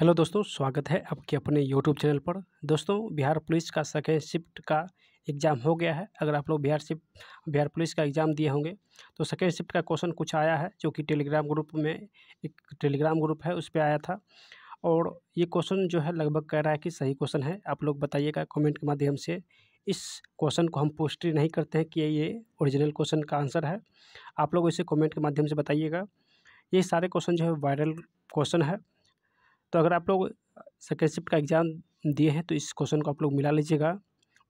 hello दोस्तों स्वागत है आपके अपने यूट्यूब चैनल पर दोस्तों बिहार पुलिस का सेकेंड शिफ्ट का एग्ज़ाम हो गया है अगर आप लोग बिहार शिफ्ट बिहार पुलिस का एग्ज़ाम दिए होंगे तो सेकेंड शिफ्ट का क्वेश्चन कुछ आया है जो कि टेलीग्राम ग्रुप में एक टेलीग्राम ग्रुप है उस पर आया था और ये क्वेश्चन जो है लगभग कह रहा है कि सही क्वेश्चन है आप लोग बताइएगा कॉमेंट के माध्यम से इस क्वेश्चन को हम पुष्टि नहीं करते हैं कि ये ओरिजिनल क्वेश्चन का आंसर है आप लोग इसे कॉमेंट के माध्यम से बताइएगा ये सारे क्वेश्चन जो है वायरल क्वेश्चन है तो अगर आप लोग सेकेंड शिफ्ट का एग्ज़ाम दिए हैं तो इस क्वेश्चन को आप लोग मिला लीजिएगा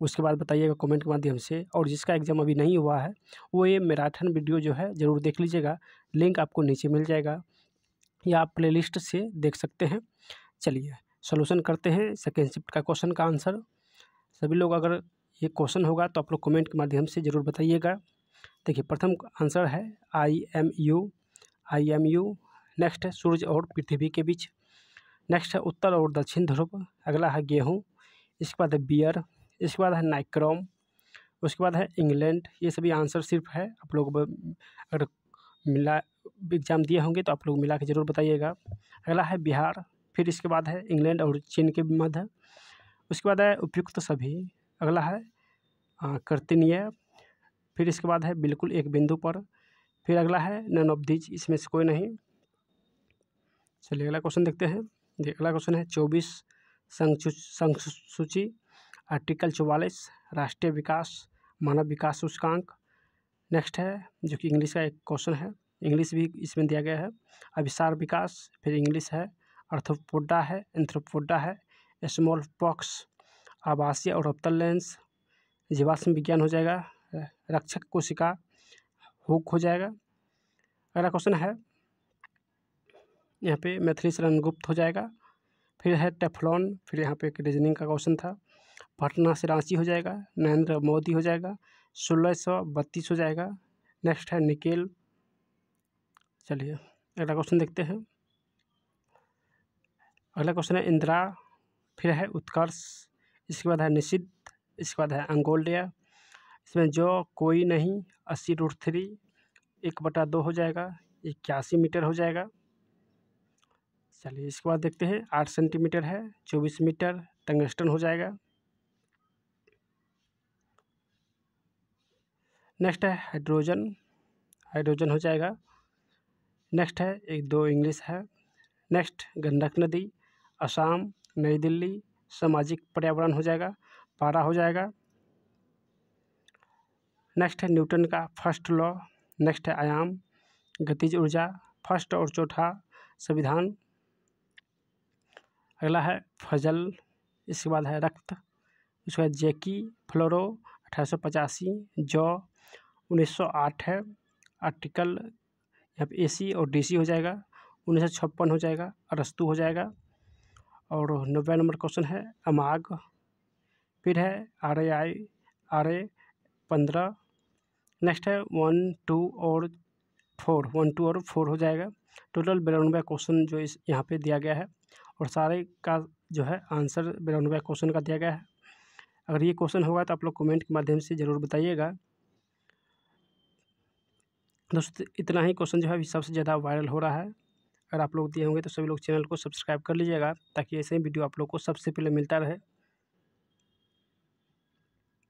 उसके बाद बताइएगा कमेंट के माध्यम से और जिसका एग्ज़ाम अभी नहीं हुआ है वो ये मैराथन वीडियो जो है ज़रूर देख लीजिएगा लिंक आपको नीचे मिल जाएगा या आप प्ले से देख सकते हैं चलिए सोल्यूशन करते हैं सेकेंड शिफ्ट का क्वेश्चन का आंसर सभी लोग अगर ये क्वेश्चन होगा तो आप लोग कमेंट के माध्यम से ज़रूर बताइएगा देखिए प्रथम आंसर है I M U I M U next है सूर्य और पृथ्वी के बीच नेक्स्ट है उत्तर और दक्षिण ध्रुव अगला है गेहूँ इसके बाद है बियर इसके बाद है नाइक्रोम उसके बाद है इंग्लैंड ये सभी आंसर सिर्फ है आप लोग अगर मिला एग्ज़ाम दिए होंगे तो आप लोग मिला के ज़रूर बताइएगा अगला है बिहार फिर इसके बाद है इंग्लैंड और चीन के मध्य उसके बाद है उपयुक्त सभी अगला है कर्तनीय फिर इसके बाद है बिल्कुल एक बिंदु पर फिर अगला है नन ऑफ दीज इसमें से कोई नहीं चलिए अगला क्वेश्चन देखते हैं अगला क्वेश्चन है चौबीस सूची आर्टिकल चौवालीस राष्ट्रीय विकास मानव विकास सूचकांक नेक्स्ट है जो कि इंग्लिश का एक क्वेश्चन है इंग्लिश भी इसमें दिया गया है अभिसार विकास फिर इंग्लिश है अर्थोपोडा है एंथ्रोपोडा है स्मॉल पॉक्स आवासीय और अवतल लेंस जीवाश्म विज्ञान हो जाएगा रक्षक कोशिका हुक हो जाएगा अगला क्वेश्चन है यहाँ पे शरण गुप्त हो जाएगा फिर है टेफलॉन फिर यहाँ पे एक रीजनिंग का क्वेश्चन था पटना से रांची हो जाएगा नरेंद्र मोदी हो जाएगा सोलह सौ बत्तीस हो जाएगा नेक्स्ट है निकेल चलिए अगला क्वेश्चन देखते हैं अगला क्वेश्चन है इंदिरा फिर है उत्कर्ष इसके बाद है निषिद्ध इसके बाद है अंगोलिया इसमें जो कोई नहीं अस्सी रूट थ्री एक बटा दो हो जाएगा इक्यासी मीटर हो जाएगा चलिए इसके बाद देखते हैं आठ सेंटीमीटर है चौबीस मीटर टंगस्टन हो जाएगा नेक्स्ट है हाइड्रोजन हाइड्रोजन हो जाएगा नेक्स्ट है एक दो इंग्लिश है नेक्स्ट गंडक नदी असम नई दिल्ली सामाजिक पर्यावरण हो जाएगा पारा हो जाएगा नेक्स्ट है न्यूटन का फर्स्ट लॉ नेक्स्ट है आयाम गतिज ऊर्जा फर्स्ट और चौथा संविधान अगला है फजल इसके बाद है रक्त उसके बाद जैकी फ्लोरो अठारह सौ पचासी उन्नीस सौ आठ है आर्टिकल यहाँ पे ए सी और डी सी हो जाएगा उन्नीस सौ छप्पन हो जाएगा अरस्तु हो जाएगा और नब्बे नंबर क्वेश्चन है अमाग फिर है R A I R A पंद्रह नेक्स्ट है वन टू और फोर वन टू और फोर हो जाएगा टोटल बिरानवे क्वेश्चन जो इस यहाँ पे दिया गया है और सारे का जो है आंसर राउंड क्वेश्चन का दिया गया है अगर ये क्वेश्चन होगा तो आप लोग कमेंट के माध्यम से ज़रूर बताइएगा दोस्तों इतना ही क्वेश्चन जो है अभी सबसे ज़्यादा वायरल हो रहा है अगर आप लोग दिए होंगे तो सभी लोग चैनल को सब्सक्राइब कर लीजिएगा ताकि ऐसे ही वीडियो आप लोग को सबसे पहले मिलता रहे